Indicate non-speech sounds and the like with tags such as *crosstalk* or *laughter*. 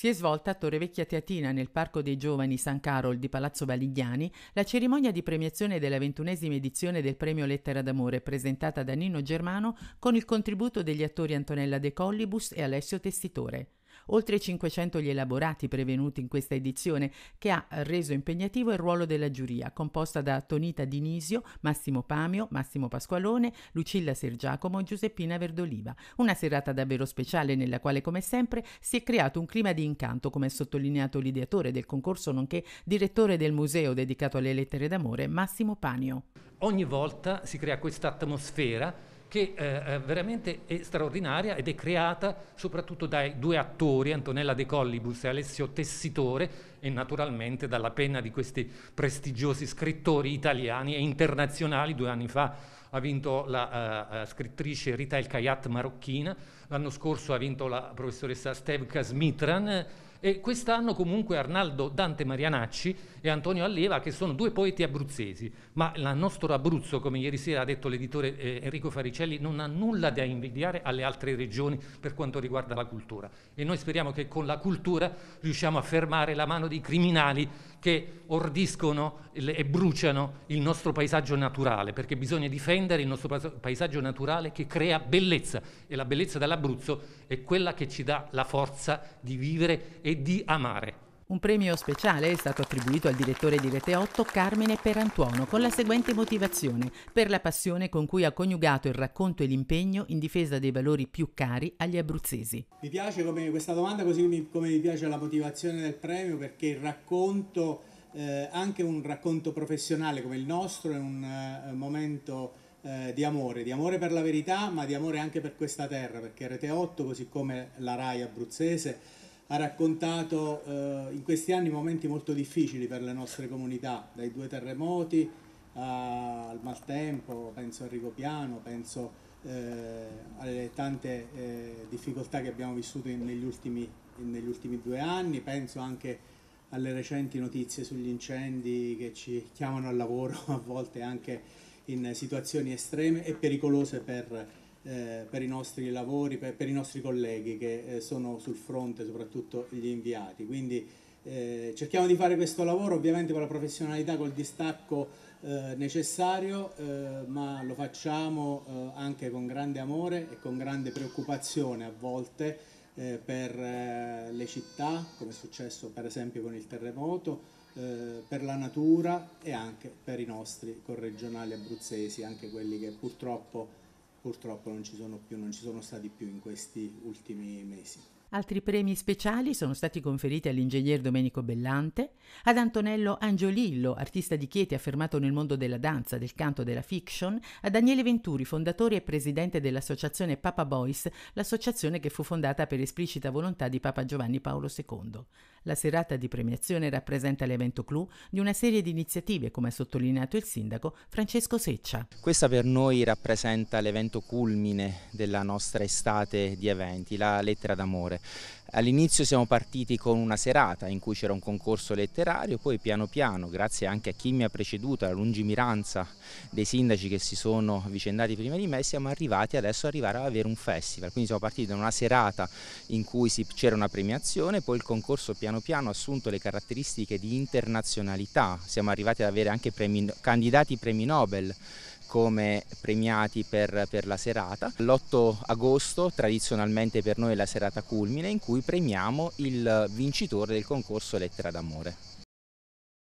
Si è svolta a Torre Vecchia Teatina, nel Parco dei Giovani San Carol di Palazzo Valigliani, la cerimonia di premiazione della ventunesima edizione del premio Lettera d'Amore, presentata da Nino Germano con il contributo degli attori Antonella De Collibus e Alessio Testitore oltre 500 gli elaborati prevenuti in questa edizione, che ha reso impegnativo il ruolo della giuria, composta da Tonita Dinisio, Massimo Pamio, Massimo Pasqualone, Lucilla Sergiacomo e Giuseppina Verdoliva. Una serata davvero speciale nella quale, come sempre, si è creato un clima di incanto, come ha sottolineato l'ideatore del concorso, nonché direttore del museo dedicato alle lettere d'amore, Massimo Panio. Ogni volta si crea questa atmosfera che eh, eh, veramente è straordinaria ed è creata soprattutto dai due attori, Antonella De Collibus e Alessio Tessitore, e naturalmente dalla penna di questi prestigiosi scrittori italiani e internazionali. Due anni fa ha vinto la uh, scrittrice Rita El Kayat marocchina, l'anno scorso ha vinto la professoressa Stevka Smitran e quest'anno comunque Arnaldo Dante Marianacci e Antonio Alleva che sono due poeti abruzzesi, ma il nostro Abruzzo, come ieri sera ha detto l'editore eh, Enrico Faricelli, non ha nulla da invidiare alle altre regioni per quanto riguarda la cultura e noi speriamo che con la cultura riusciamo a fermare la mano dei criminali che ordiscono e bruciano il nostro paesaggio naturale, perché bisogna difendere il nostro paesaggio naturale che crea bellezza e la bellezza dell'Abruzzo è quella che ci dà la forza di vivere e di amare. Un premio speciale è stato attribuito al direttore di Rete 8 Carmine Perantuono con la seguente motivazione: per la passione con cui ha coniugato il racconto e l'impegno in difesa dei valori più cari agli abruzzesi. Mi piace come, questa domanda, così come mi piace la motivazione del premio perché il racconto eh, anche un racconto professionale come il nostro è un eh, momento eh, di amore, di amore per la verità, ma di amore anche per questa terra, perché Rete 8, così come la RAI abruzzese ha raccontato eh, in questi anni momenti molto difficili per le nostre comunità, dai due terremoti al maltempo, penso a Rigopiano, penso eh, alle tante eh, difficoltà che abbiamo vissuto in, negli, ultimi, in, negli, ultimi, due anni, penso anche alle recenti notizie sugli incendi che ci chiamano al lavoro *laughs* a volte anche in situazioni estreme e pericolose per eh, per i nostri lavori, per, per i nostri colleghi che eh, sono sul fronte, soprattutto gli inviati. Quindi eh, cerchiamo di fare questo lavoro ovviamente con la professionalità, col distacco eh, necessario, eh, ma lo facciamo anche con grande amore e con grande preoccupazione a volte per le città, come è successo per esempio con il terremoto, per la natura e anche per i nostri corregionali abruzzesi, anche quelli che purtroppo purtroppo non ci sono, più, non ci sono stati più in questi ultimi mesi. Altri premi speciali sono stati conferiti all'ingegner Domenico Bellante, ad Antonello Angiolillo, artista di Chieti affermato nel mondo della danza, del canto della fiction, a Daniele Venturi, fondatore e presidente dell'associazione Papa Boys, l'associazione che fu fondata per esplicita volontà di Papa Giovanni Paolo II. La serata di premiazione rappresenta l'evento clou di una serie di iniziative, come ha sottolineato il sindaco Francesco Seccia. Questa per noi rappresenta l'evento culmine della nostra estate di eventi, la lettera d'amore All'inizio siamo partiti con una serata in cui c'era un concorso letterario, poi piano piano, grazie anche a chi mi ha preceduto, alla lungimiranza dei sindaci che si sono avvicendati prima di me, siamo arrivati adesso ad arrivare ad avere un festival. Quindi siamo partiti da una serata in cui c'era una premiazione, poi il concorso piano piano ha assunto le caratteristiche di internazionalità, siamo arrivati ad avere anche premi, candidati premi Nobel come premiati per, per la serata. L'8 agosto tradizionalmente per noi è la serata culmine in cui premiamo il vincitore del concorso Lettera d'amore.